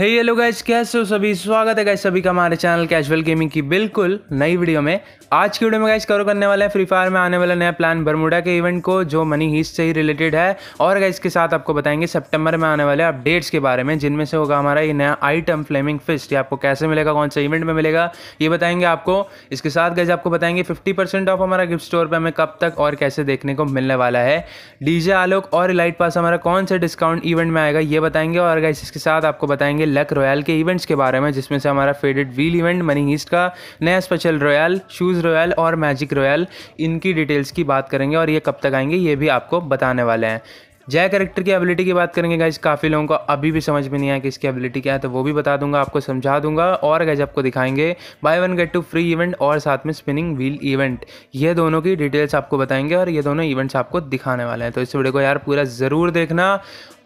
हे hello guys कैसे हो सभी स्वागत है गाइज सभी का हमारे चैनल कैजुअल गेमिंग की बिल्कुल नई वीडियो में आज की वीडियो में गाइज कवर करने वाले हैं फ्री फायर में आने वाला नया प्लान बरमूडा के इवेंट को जो मनी हीस्ट से ही रिलेटेड है और गाइस के साथ आपको बताएंगे सितंबर में आने वाले अपडेट्स के बारे में जिनमें से होगा हमारा ये नया आइटम फ्लेमिंग फिस्ट ये आपको कैसे मिलेगा कौन से इवेंट में मिलेगा ये बताएंगे आपको इसके साथ गाइज आपको बताएंगे फिफ्टी ऑफ हमारा गिफ्ट स्टोर पर हमें कब तक और कैसे देखने को मिलने वाला है डीजे आलोक और लाइट पास हमारा कौन सा डिस्काउंट इवेंट में आएगा ये बताएंगे और गाइस इसके साथ आपको बताएंगे लक रॉयल के इवेंट्स के बारे में जिसमें से हमारा faded wheel event money heist का नया स्पेशल रॉयल शूज़ रॉयल और मैजिक रॉयल इनकी डिटेल्स की बात करेंगे और ये कब तक आएंगे ये भी आपको बताने वाले हैं जय करेक्टर की एबिलिटी की बात करेंगे गाइज काफ़ी लोगों को अभी भी समझ में नहीं आया कि इसकी एबिलिटी क्या है तो वो भी बता दूंगा आपको समझा दूंगा और गाइज आपको दिखाएंगे buy one get two free event और साथ में स्पिनिंग व्हील इवेंट ये दोनों की डिटेल्स आपको बताएंगे और ये दोनों इवेंट्स आपको दिखाने वाले हैं तो इस वीडियो को यार पूरा ज़रूर देखना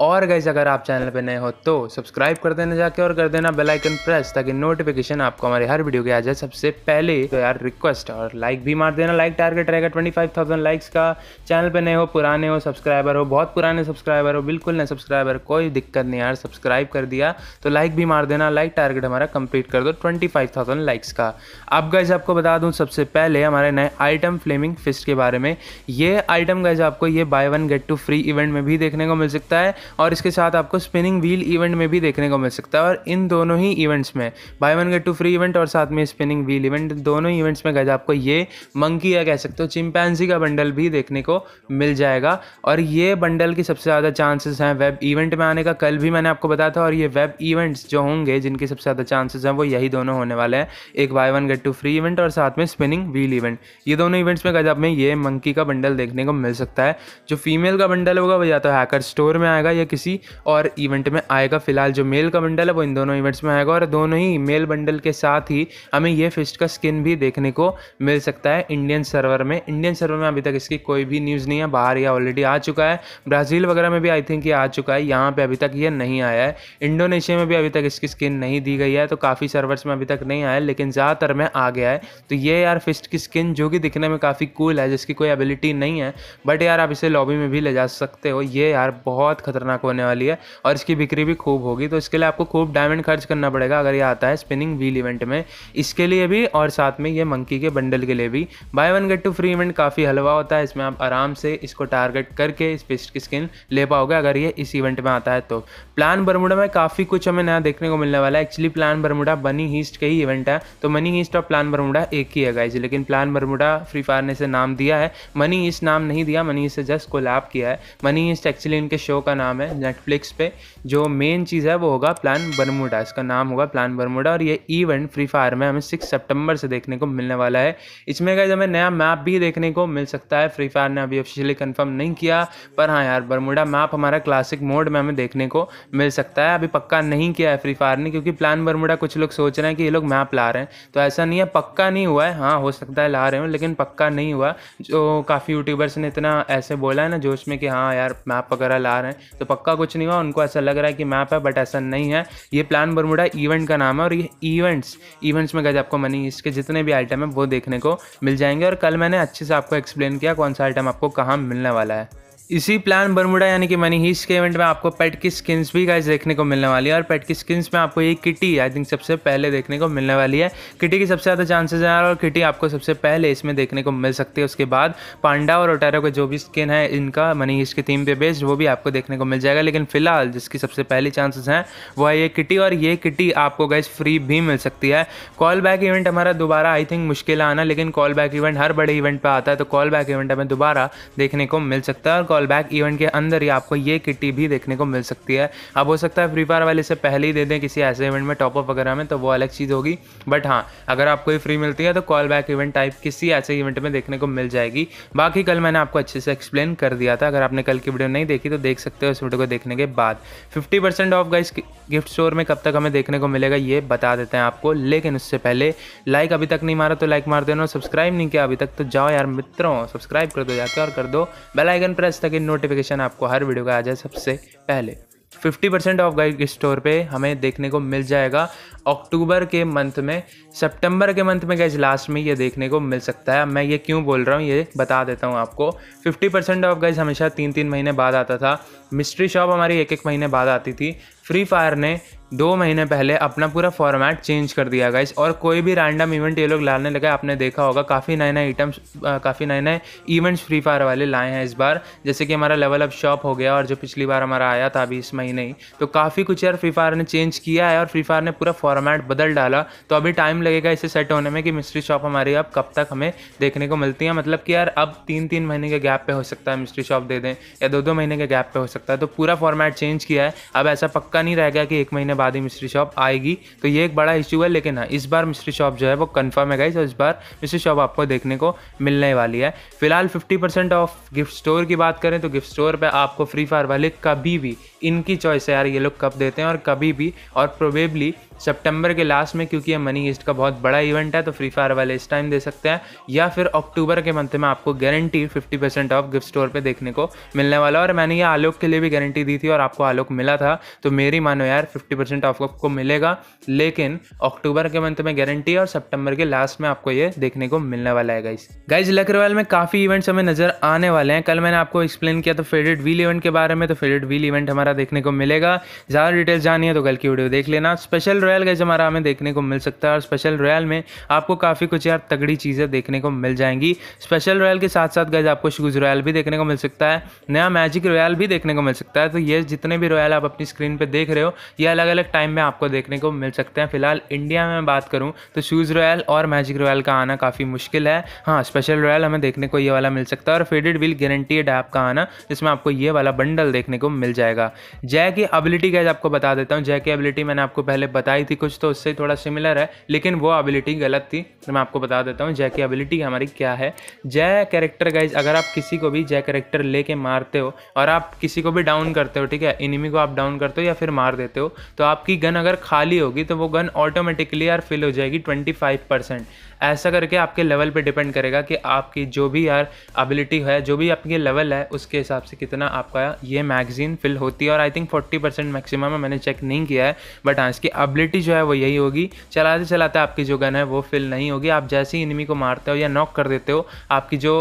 और गैस अगर आप चैनल पर नए हो तो सब्सक्राइब कर देना जाके और कर देना बेलाइकन प्रेस ताकि नोटिफिकेशन आपको हमारे हर वीडियो के आ जाए सबसे पहले तो यार रिक्वेस्ट और लाइक भी मार देना लाइक टारगेट रहेगा ट्वेंटी फाइव थाउजेंड लाइक्स का चैनल पर नए हो पुराने हो सब्सक्राइबर हो बहुत पुराने सब्सक्राइबर हो बिल्कुल नए सब्सक्राइबर कोई दिक्कत नहीं यार सब्सक्राइब कर दिया तो लाइक भी मार देना लाइक टारगेट हमारा कंप्लीट कर दो ट्वेंटी फाइव थाउजेंड लाइक्स का अब गैस आपको बता दूँ सबसे पहले हमारे नए आइटम फ्लेमिंग फिस्ट के बारे में ये आइटम गैस आपको ये buy one get two free event में भी देखने को मिल सकता है और इसके साथ आपको स्पिनिंग व्हील इवेंट में भी देखने को मिल सकता है और इन दोनों ही इवेंट्स में buy one get two free event और साथ में स्पिनिंग व्हील इवेंट दोनों इवेंट्स में गए आपको ये मंकी या कह सकते हो चिंपैंसी का बंडल भी देखने को मिल जाएगा और ये बंडल की सबसे ज़्यादा चांसेस हैं वेब इवेंट में आने का कल भी मैंने आपको बताया था और ये वेब इवेंट्स जो होंगे जिनके सबसे ज़्यादा चांसेस हैं वो यही दोनों होने वाले हैं एक buy one get two free event और साथ में स्पिनिंग व्हील इवेंट ये दोनों इवेंट्स में गजब में ये मंकी का बंडल देखने को मिल सकता है जो फीमेल का बंडल होगा वो या तो हैकर स्टोर में आएगा आएगा या किसी और इवेंट में आएगा फिलहाल जो मेल का बंडल है वो इन दोनों इवेंट्स में आएगा और दोनों ही मेल बंडल के साथ ही हमें ये फिस्ट का स्किन भी देखने को मिल सकता है इंडियन सर्वर में इंडियन सर्वर में अभी तक इसकी कोई भी न्यूज़ नहीं है बाहर या ऑलरेडी आ चुका है ब्राज़ील वगैरह में भी आई थिंक ये आ चुका है यहाँ पर अभी तक ये नहीं आया है इंडोनेशिया में भी अभी तक इसकी स्किन नहीं दी गई है तो काफ़ी सर्वर्स में अभी तक नहीं आया लेकिन ज़्यादातर में आ गया है तो ये यार फिस्ट की स्किन जो कि दिखने में काफ़ी कूल है जिसकी कोई एबिलिटी नहीं है बट यार आप इसे लॉबी में भी ले जा सकते हो ये यार बहुत खतरनाक खतरनाक होने वाली है और इसकी बिक्री भी खूब होगी तो इसके लिए आपको खूब डायमंड खर्च करना पड़ेगा अगर ये आता है स्पिनिंग व्हील इवेंट में इसके लिए भी और साथ में ये मंकी के बंडल के लिए भी buy one get two free event काफ़ी हलवा होता है इसमें आप आराम से इसको टारगेट करके इस फिस्ट की स्किन ले पाओगे अगर ये इस इवेंट में आता है तो प्लान बरमुडा में काफ़ी कुछ हमें नया देखने को मिलने वाला है actually plan Bermuda money heist के ही इवेंट है तो मनी हीस्ट और प्लान बरमुडा एक ही है गाइज लेकिन प्लान बरमुडा फ्री फायर ने इसे नाम दिया है मनी हीस्ट नाम नहीं दिया मनी हीस्ट से जस्ट कोलैब किया है मनी हीस्ट एक्चुअली इनके शो का नाम नाम है नेटफ्लिक्स पे जो मेन चीज़ है वो होगा प्लान बर्मुडा इसका नाम होगा प्लान बर्मुडा और ये इवेंट फ्री फायर में हमें सिक्स सेप्टेम्बर से देखने को मिलने वाला है इसमें गए हमें नया मैप भी देखने को मिल सकता है फ्री फायर ने अभी ऑफिशियली कन्फर्म नहीं किया पर हाँ यार बर्मुडा मैप हमारा क्लासिक मोड में हमें देखने को मिल सकता है अभी पक्का नहीं किया है फ्री फायर ने क्योंकि प्लान बर्मुडा कुछ लोग सोच रहे हैं कि ये लोग मैप ला रहे हैं तो ऐसा नहीं है पक्का नहीं हुआ है हाँ हो सकता है ला रहे हो लेकिन पक्का नहीं हुआ जो काफ़ी यूट्यूबर्स ने इतना ऐसे बोला है ना जोश में कि हाँ यार मैप वगैरह ला रहे हैं तो पक्का कुछ नहीं हुआ उनको ऐसा लग रहा है कि मैप है बट ऐसा नहीं है ये प्लान बरमुडा इवेंट का नाम है और ये इवेंट्स इवेंट्स में गए आपको मनी इसके जितने भी आइटम है वो देखने को मिल जाएंगे और कल मैंने अच्छे से आपको एक्सप्लेन किया कौन सा आइटम आपको कहाँ मिलने वाला है इसी प्लान बर्मुडा यानी कि मनी हीस के इवेंट में आपको पेट की स्किन्स भी गाइज देखने को मिलने वाली है और पेट की स्किन्स में आपको ये किटी आई थिंक सबसे पहले देखने को मिलने वाली है किटी की सबसे ज़्यादा चांसेस हैं और किटी आपको सबसे पहले इसमें देखने को मिल सकती है उसके बाद पांडा और ओटारो के जो भी स्किन है इनका मनी हीस की थीम पे बेस्ड वो भी आपको देखने को मिल जाएगा लेकिन फिलहाल जिसकी सबसे पहली चांसेस हैं वो है ये किटी और ये किटी आपको गाइज फ्री भी मिल सकती है कॉल बैक इवेंट हमारा दोबारा आई थिंक मुश्किल आना लेकिन कॉल बैक इवेंट हर बड़े इवेंट पर आता है तो कॉल बैक इवेंट हमें दोबारा देखने को मिल सकता है और कॉल बैक इवेंट के अंदर ही आपको ये किट्टी भी देखने को मिल सकती है अब हो सकता है फ्री फायर वाले से पहले ही दे दें किसी ऐसे इवेंट में टॉपअप वगैरह में तो वो अलग चीज़ होगी बट हाँ अगर आपको ये फ्री मिलती है तो कॉल बैक इवेंट टाइप किसी ऐसे इवेंट में देखने को मिल जाएगी बाकी कल मैंने आपको अच्छे से एक्सप्लेन कर दिया था अगर आपने कल की वीडियो नहीं देखी तो देख सकते हो इस वीडियो को देखने के बाद fifty percent off guys gift store में कब तक हमें देखने को मिलेगा ये बता देते हैं आपको लेकिन उससे पहले लाइक अभी तक नहीं मारा तो लाइक मार देना सब्सक्राइब नहीं किया अभी तक तो जाओ यार मित्रों सब्सक्राइब कर दो जाकर और कर दो बेलाइकन प्रेस तक इन नोटिफिकेशन आपको हर वीडियो का आ जाए सबसे पहले 50% परसेंट ऑफ गाइड स्टोर पे हमें देखने को मिल जाएगा अक्टूबर के मंथ में सितंबर के मंथ में गैज लास्ट में ये देखने को मिल सकता है मैं ये क्यों बोल रहा हूँ ये बता देता हूँ आपको 50% परसेंट ऑफ गाइज हमेशा तीन तीन महीने बाद आता था मिस्ट्री शॉप हमारी एक एक महीने बाद आती थी फ्री फायर ने दो महीने पहले अपना पूरा फॉर्मेट चेंज कर दिया गाइस और कोई भी रैंडम इवेंट ये लोग लाने लगे आपने देखा होगा काफ़ी नए नए आइटम्स काफ़ी नए नए इवेंट्स फ्री फायर वाले लाए हैं इस बार जैसे कि हमारा लेवल अप शॉप हो गया और जो पिछली बार हमारा आया था अभी इस महीने ही तो काफ़ी कुछ यार फ्री फायर ने चेंज किया है और फ्री फायर ने पूरा फॉर्मेट बदल डाला तो अभी टाइम लगेगा इसे सेट होने में कि मिस्ट्री शॉप हमारी अब कब तक हमें देखने को मिलती है मतलब कि यार अब तीन तीन महीने के गैप पर हो सकता है मिस्ट्री शॉप दे दें या दो दो महीने के गैप पर हो सकता है तो पूरा फॉर्मेट चेंज किया है अब ऐसा पक्का नहीं रहेगा कि एक महीने बाद ही मिस्ट्री शॉप आएगी तो ये एक बड़ा इश्यू है लेकिन हाँ इस बार मिस्ट्री शॉप जो है वो कन्फर्म है गई और इस बार मिस्ट्री शॉप आपको देखने को मिलने वाली है फिलहाल fifty percent off gift store की बात करें तो गिफ्ट स्टोर पर आपको फ्री फायर वाले कभी भी इनकी चॉइस है यार ये लोग कब देते हैं और कभी भी और प्रोबेबली सितंबर के लास्ट में क्योंकि ये मनी ईस्ट का बहुत बड़ा इवेंट है तो फ्री फायर वाले इस टाइम दे सकते हैं या फिर अक्टूबर के मंथ में आपको guarantee fifty percent off gift store पर देखने को मिलने वाला और मैंने ये आलोक के लिए भी गारंटी दी थी और आपको आलोक मिला था तो मेरी मानो यार फिफ्टी परसेंट ऑफ आपको मिलेगा लेकिन अक्टूबर के मंथ में गारंटी और सेप्टेम्बर के लास्ट में आपको ये देखने को मिलने वाला है गाइज गाइज लकरवाल में काफ़ी इवेंट्स हमें नजर आने वाले हैं कल मैंने आपको एक्सप्लेन किया तो फेवरेट व्हील इवेंट के बारे में तो फेवरेट व्हील इवेंट हमारा देखने को मिलेगा ज़्यादा डिटेल्स जानी है तो कल की वीडियो देख लेना स्पेशल रॉयल गज हमारा हमें देखने को मिल सकता है और स्पेशल रॉयल में आपको काफ़ी कुछ यार तगड़ी चीज़ें देखने को मिल जाएंगी स्पेशल रॉयल के साथ साथ गज आपको शूज़ रॉयल भी देखने को मिल सकता है नया मैजिक रॉयल भी देखने को मिल सकता है तो ये जितने भी रॉयल आप अपनी स्क्रीन पर देख रहे हो ये अलग अलग टाइम में आपको देखने को मिल सकते हैं फिलहाल इंडिया में बात करूँ तो शूज़ रॉयल और मैजिक रॉयल का आना काफ़ी मुश्किल है हाँ स्पेशल रॉयल हमें देखने को ये वाला मिल सकता है और फेडेड विल गारंटीड ऐप का आना जिसमें आपको ये वाला बंडल देखने को मिल जाएगा जय की एबिलिटी गैज आपको बता देता हूँ जय की एबिलिटी मैंने आपको पहले बताई आई थी कुछ तो उससे थोड़ा सिमिलर है लेकिन वो एबिलिटी गलत थी तो मैं आपको बता देता हूँ जय की एबिलिटी हमारी क्या है जय कैरेक्टर गाइज अगर आप किसी को भी जय कैरेक्टर लेके मारते हो और आप किसी को भी डाउन करते हो ठीक है इनिमी को आप डाउन करते हो या फिर मार देते हो तो आपकी गन अगर खाली होगी तो वो गन ऑटोमेटिकली यार फिल हो जाएगी ट्वेंटी फाइव परसेंट ऐसा करके आपके लेवल पे डिपेंड करेगा कि आपकी जो भी यार एबिलिटी है जो भी आपकी लेवल है उसके हिसाब से कितना आपका ये मैगजीन फिल होती है और I think forty percent maximum है मैंने चेक नहीं किया है बट हाँ इसकी एबिलिटी जो है वो यही होगी चलाते चलाते आपकी जो गन है वो फिल नहीं होगी आप जैसे ही इनमी को मारते हो या नॉक कर देते हो आपकी जो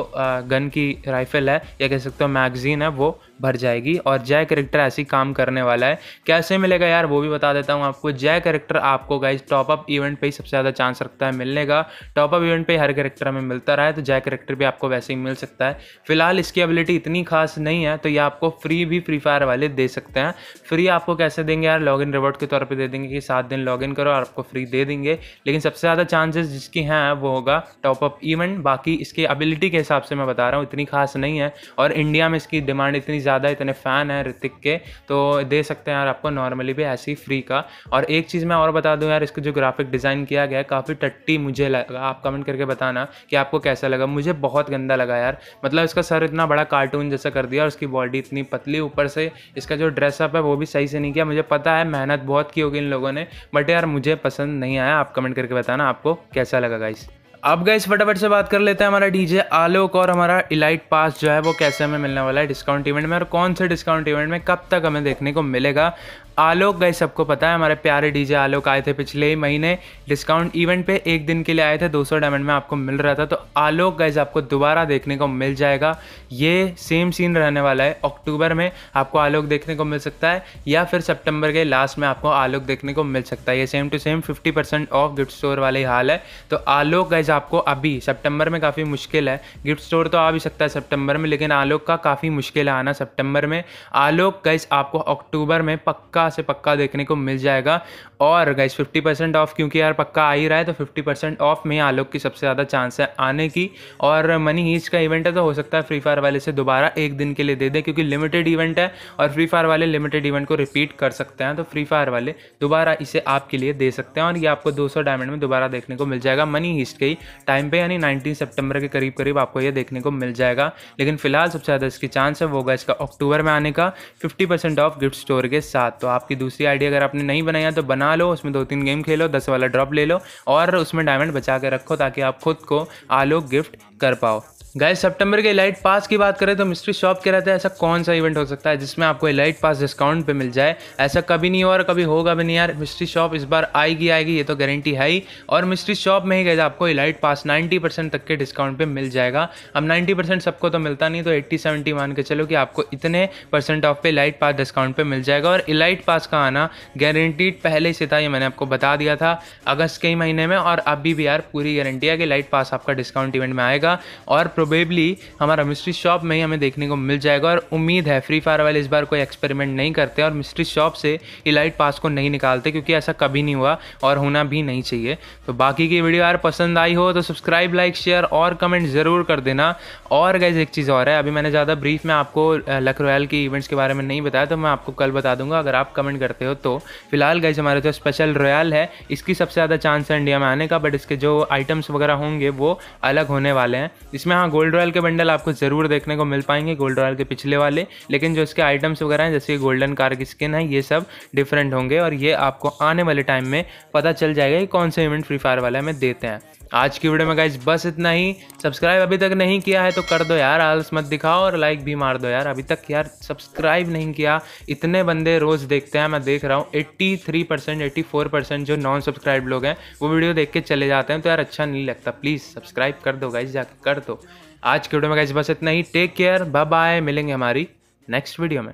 गन की राइफल है या कह सकते हो मैगजीन है वो भर जाएगी और जय करेक्टर ऐसी काम करने वाला है कैसे मिलेगा यार वो भी बता देता हूँ आपको जय करेक्टर आपको गाइज टॉपअप इवेंट पर ही सबसे ज़्यादा चांस रखता है मिलने का टॉपअप इवेंट पर हर करेक्टर हमें मिलता रहा है तो जय करेक्टर भी आपको वैसे ही मिल सकता है फिलहाल इसकी एबिलिटी इतनी खास नहीं है तो ये आपको फ्री भी फ्री फायर वाले दे सकते हैं फ्री आपको कैसे देंगे यार लॉग इन रिवॉर्ड के तौर पर दे देंगे कि सात दिन लॉग इन करो और आपको फ्री दे देंगे लेकिन सबसे ज़्यादा चांसेस जिसकी हैं वो होगा टॉपअप इवेंट बाकी इसके एबिलिटी के हिसाब से मैं बता रहा हूँ इतनी खास नहीं है और इंडिया में इसकी डिमांड इतनी ज़्यादा इतने फ़ैन हैं ऋतिक के तो दे सकते हैं यार आपको नॉर्मली भी ऐसी फ्री का और एक चीज़ मैं और बता दूँ यार इसको जो ग्राफिक डिज़ाइन किया गया है काफ़ी टट्टी मुझे लगा आप कमेंट करके बताना कि आपको कैसा लगा मुझे बहुत गंदा लगा यार मतलब इसका सर इतना बड़ा कार्टून जैसा कर दिया और उसकी बॉडी इतनी पतली ऊपर से इसका जो ड्रेसअप है वो भी सही से नहीं किया मुझे पता है मेहनत बहुत की होगी इन लोगों ने बट यार मुझे पसंद नहीं आया आप कमेंट करके बताना आपको कैसा लगा गाइस अब गए फटाफट से बात कर लेते हैं हमारा डीजे आलोक और हमारा इलाइट पास जो है वो कैसे हमें मिलने वाला है डिस्काउंट इवेंट में और कौन से डिस्काउंट इवेंट में कब तक हमें देखने को मिलेगा आलोक गए सबको पता है हमारे प्यारे डीजे आलोक आए थे पिछले ही महीने डिस्काउंट इवेंट पे एक दिन के लिए आए थे 200 डायमंड में आपको मिल रहा था तो आलोक गैस आपको दोबारा देखने को मिल जाएगा ये सेम सीन रहने वाला है अक्टूबर में आपको आलोक देखने को मिल सकता है या फिर सितंबर के लास्ट में आपको आलोक देखने को मिल सकता है ये same to same fifty off gift store वाली हाल है तो आलोक गैस आपको अभी सेप्टेम्बर में काफ़ी मुश्किल है गिफ्ट स्टोर तो आ भी सकता है सेप्टेम्बर में लेकिन आलोक का काफ़ी मुश्किल है आना सेप्टेम्बर में आलोक गैस आपको अक्टूबर में पक्का पक्का से पक्का देखने को मिल जाएगा और गाइस 50% परसेंट ऑफ क्योंकि यार पक्का आ ही रहा है तो 50% परसेंट ऑफ में आलोक की सबसे ज़्यादा चांस है आने की और मनी हीच का इवेंट है तो हो सकता है फ्री फायर वाले से दोबारा एक दिन के लिए दे दें क्योंकि लिमिटेड इवेंट है और फ्री फायर वाले लिमिटेड इवेंट को रिपीट कर सकते हैं तो फ्री फायर वाले दोबारा इसे आपके लिए दे सकते हैं और ये आपको दो डायमंड में दोबारा देखने को मिल जाएगा मनी हीस्ट के ही टाइम पर यानी नाइनटीन सेप्टेम्बर के करीब करीब आपको यह देखने को मिल जाएगा लेकिन फिलहाल सबसे ज़्यादा इसकी चांस है वो होगा इसका अक्टूबर में आने का फिफ्टी ऑफ गिफ्ट स्टोर के साथ तो आपकी दूसरी आइडिया अगर आपने नहीं बनाया तो बना लो उसमें दो तीन गेम खेलो दस वाला ड्रॉप ले लो और उसमें डायमंड बचा के रखो ताकि आप खुद को आलोक गिफ्ट कर पाओ गाइस सितंबर के इलाइट पास की बात करें तो मिस्ट्री शॉप के रहते हैं ऐसा कौन सा इवेंट हो सकता है जिसमें आपको इलाइट पास डिस्काउंट पे मिल जाए ऐसा कभी नहीं हुआ और कभी होगा भी नहीं यार मिस्ट्री शॉप इस बार आएगी आएगी ये तो गारंटी है ही और मिस्ट्री शॉप में ही गए आपको इलाइट पास नाइन्टी तक के डिस्काउंट पर मिल जाएगा अब नाइन्टी सबको तो मिलता नहीं तो एट्टी सेवेंटी मान के चलो कि आपको इतने परसेंट ऑफ पे इलाइट पास डिस्काउंट पर मिल जाएगा और इलाइट पास का आना गारंटीड पहले से था ये मैंने आपको बता दिया था अगस्त के ही महीने में और अभी भी यार पूरी गारंटी है कि लाइट पास आपका डिस्काउंट इवेंट में आएगा और प्रोबेबली हमारा मिस्ट्री शॉप में ही हमें देखने को मिल जाएगा और उम्मीद है फ्री फायर वाले इस बार कोई एक्सपेरिमेंट नहीं करते और मिस्ट्री शॉप से इलाइट पास को नहीं निकालते क्योंकि ऐसा कभी नहीं हुआ और होना भी नहीं चाहिए तो बाकी की वीडियो यार पसंद आई हो तो सब्सक्राइब लाइक शेयर और कमेंट ज़रूर कर देना और गैज एक चीज़ और है अभी मैंने ज़्यादा ब्रीफ में आपको लक रॉयल की इवेंट्स के बारे में नहीं बताया तो मैं आपको कल बता दूंगा अगर आप कमेंट करते हो तो फिलहाल गैज हमारे जो स्पेशल रॉयल है इसकी सबसे ज़्यादा चांस है इंडिया में आने का बट इसके जो आइटम्स वगैरह होंगे वो अलग होने वाले हैं इसमें हाँ गोल्ड रॉयल के बंडल आपको ज़रूर देखने को मिल पाएंगे गोल्ड रॉयल के पिछले वाले लेकिन जो इसके आइटम्स वगैरह हैं जैसे गोल्डन कार की स्किन है ये सब डिफरेंट होंगे और ये आपको आने वाले टाइम में पता चल जाएगा कि कौन से इवेंट फ्री फायर वाले हमें देते हैं आज की वीडियो में गाइज बस इतना ही सब्सक्राइब अभी तक नहीं किया है तो कर दो यार आलस मत दिखाओ और लाइक भी मार दो यार अभी तक यार सब्सक्राइब नहीं किया इतने बंदे रोज़ देखते हैं मैं देख रहा हूँ 83 परसेंट एट्टी परसेंट जो नॉन सब्सक्राइब लोग हैं वो वीडियो देख के चले जाते हैं तो यार अच्छा नहीं लगता प्लीज़ सब्सक्राइब कर दो गाइज जाके कर दो आज की वीडियो में गाइज बस इतना ही टेक केयर बाय बाय मिलेंगे हमारी नेक्स्ट वीडियो में